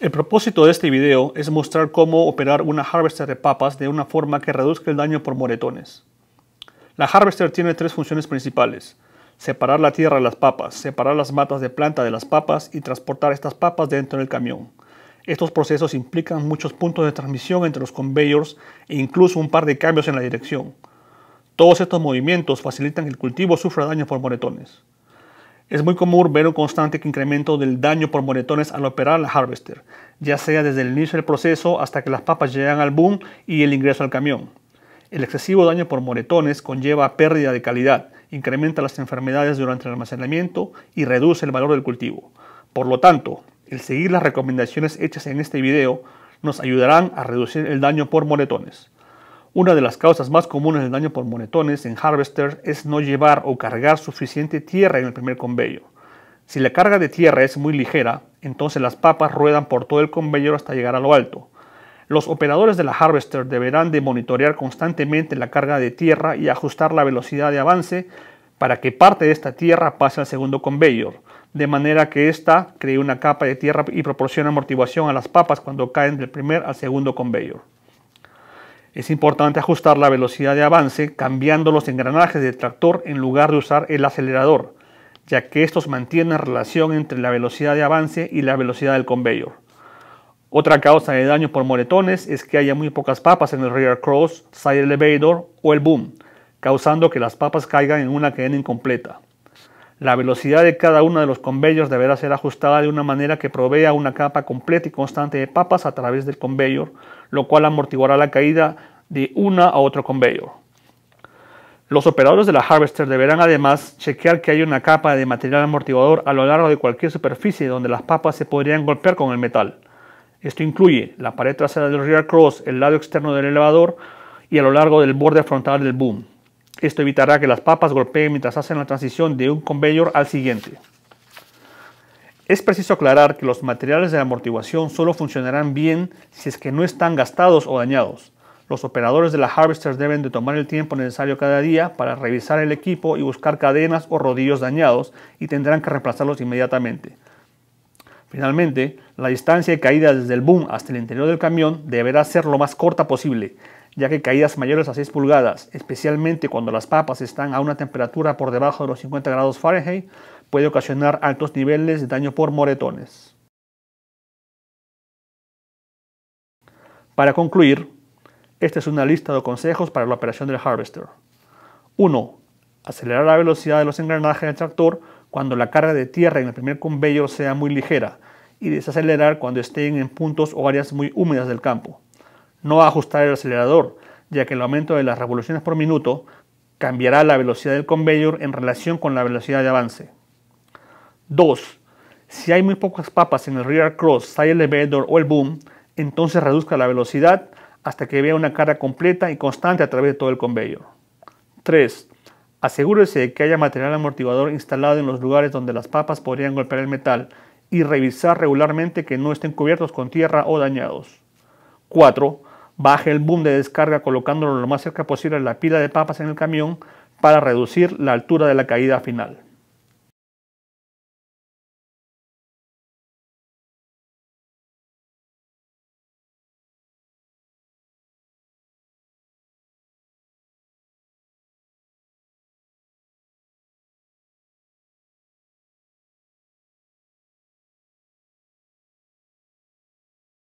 El propósito de este video es mostrar cómo operar una harvester de papas de una forma que reduzca el daño por moretones. La harvester tiene tres funciones principales. Separar la tierra de las papas, separar las matas de planta de las papas y transportar estas papas dentro del camión. Estos procesos implican muchos puntos de transmisión entre los conveyors e incluso un par de cambios en la dirección. Todos estos movimientos facilitan que el cultivo sufra daño por moretones. Es muy común ver un constante incremento del daño por moretones al operar la harvester, ya sea desde el inicio del proceso hasta que las papas llegan al boom y el ingreso al camión. El excesivo daño por moretones conlleva pérdida de calidad, incrementa las enfermedades durante el almacenamiento y reduce el valor del cultivo. Por lo tanto, el seguir las recomendaciones hechas en este video nos ayudarán a reducir el daño por moretones. Una de las causas más comunes del daño por monetones en Harvester es no llevar o cargar suficiente tierra en el primer conveyor. Si la carga de tierra es muy ligera, entonces las papas ruedan por todo el conveyor hasta llegar a lo alto. Los operadores de la harvester deberán de monitorear constantemente la carga de tierra y ajustar la velocidad de avance para que parte de esta tierra pase al segundo conveyor, de manera que ésta cree una capa de tierra y proporciona amortiguación a las papas cuando caen del primer al segundo conveyor. Es importante ajustar la velocidad de avance cambiando los engranajes del tractor en lugar de usar el acelerador, ya que estos mantienen relación entre la velocidad de avance y la velocidad del conveyor. Otra causa de daño por moretones es que haya muy pocas papas en el rear cross, side elevator o el boom, causando que las papas caigan en una cadena incompleta. La velocidad de cada uno de los conveyors deberá ser ajustada de una manera que provea una capa completa y constante de papas a través del conveyor, lo cual amortiguará la caída de una a otro conveyor. Los operadores de la harvester deberán además chequear que hay una capa de material amortiguador a lo largo de cualquier superficie donde las papas se podrían golpear con el metal. Esto incluye la pared trasera del rear cross, el lado externo del elevador y a lo largo del borde frontal del boom. Esto evitará que las papas golpeen mientras hacen la transición de un conveyor al siguiente. Es preciso aclarar que los materiales de amortiguación solo funcionarán bien si es que no están gastados o dañados. Los operadores de la Harvester deben de tomar el tiempo necesario cada día para revisar el equipo y buscar cadenas o rodillos dañados y tendrán que reemplazarlos inmediatamente. Finalmente, la distancia de caída desde el boom hasta el interior del camión deberá ser lo más corta posible, ya que caídas mayores a 6 pulgadas, especialmente cuando las papas están a una temperatura por debajo de los 50 grados Fahrenheit, puede ocasionar altos niveles de daño por moretones. Para concluir, esta es una lista de consejos para la operación del harvester. 1. Acelerar la velocidad de los engranajes del tractor cuando la carga de tierra en el primer conveyor sea muy ligera y desacelerar cuando estén en puntos o áreas muy húmedas del campo no ajustar el acelerador, ya que el aumento de las revoluciones por minuto cambiará la velocidad del conveyor en relación con la velocidad de avance. 2. Si hay muy pocas papas en el rear cross, side elevator o el boom, entonces reduzca la velocidad hasta que vea una carga completa y constante a través de todo el conveyor. 3. Asegúrese de que haya material amortiguador instalado en los lugares donde las papas podrían golpear el metal y revisar regularmente que no estén cubiertos con tierra o dañados. 4. Baje el boom de descarga colocándolo lo más cerca posible a la pila de papas en el camión para reducir la altura de la caída final.